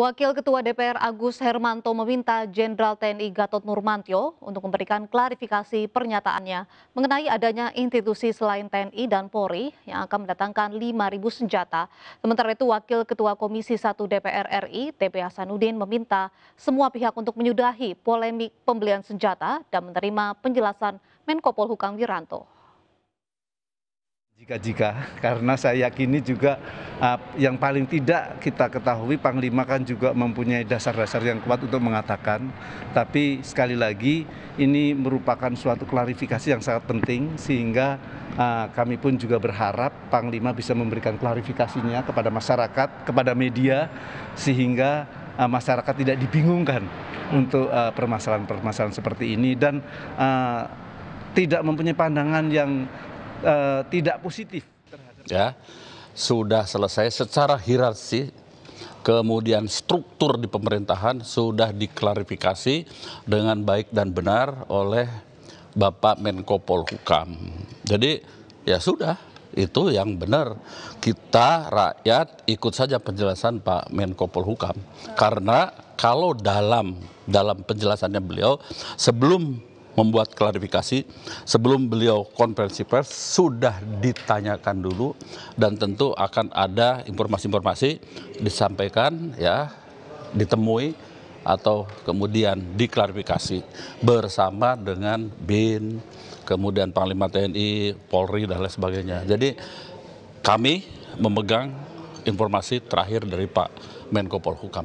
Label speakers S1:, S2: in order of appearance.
S1: Wakil Ketua DPR Agus Hermanto meminta Jenderal TNI Gatot Nurmantio untuk memberikan klarifikasi pernyataannya mengenai adanya institusi selain TNI dan Polri yang akan mendatangkan 5.000 senjata. Sementara itu Wakil Ketua Komisi 1 DPR RI TP Hasanuddin meminta semua pihak untuk menyudahi polemik pembelian senjata dan menerima penjelasan Menko Polhukam Wiranto.
S2: Jika-jika, karena saya yakini juga ah, yang paling tidak kita ketahui Panglima kan juga mempunyai dasar-dasar yang kuat untuk mengatakan. Tapi sekali lagi ini merupakan suatu klarifikasi yang sangat penting sehingga ah, kami pun juga berharap Panglima bisa memberikan klarifikasinya kepada masyarakat, kepada media sehingga ah, masyarakat tidak dibingungkan untuk permasalahan-permasalahan seperti ini dan tidak mempunyai pandangan yang Eh, tidak positif
S3: terhadap ya sudah selesai secara hierarki kemudian struktur di pemerintahan sudah diklarifikasi dengan baik dan benar oleh Bapak Menko Polhukam. Jadi ya sudah itu yang benar kita rakyat ikut saja penjelasan Pak Menko Polhukam karena kalau dalam dalam penjelasannya beliau sebelum membuat klarifikasi sebelum beliau konferensi pers sudah ditanyakan dulu dan tentu akan ada informasi-informasi disampaikan ya ditemui atau kemudian diklarifikasi bersama dengan BIN kemudian Panglima TNI, Polri dan lain sebagainya. Jadi kami memegang informasi terakhir dari Pak Menko Polhukam.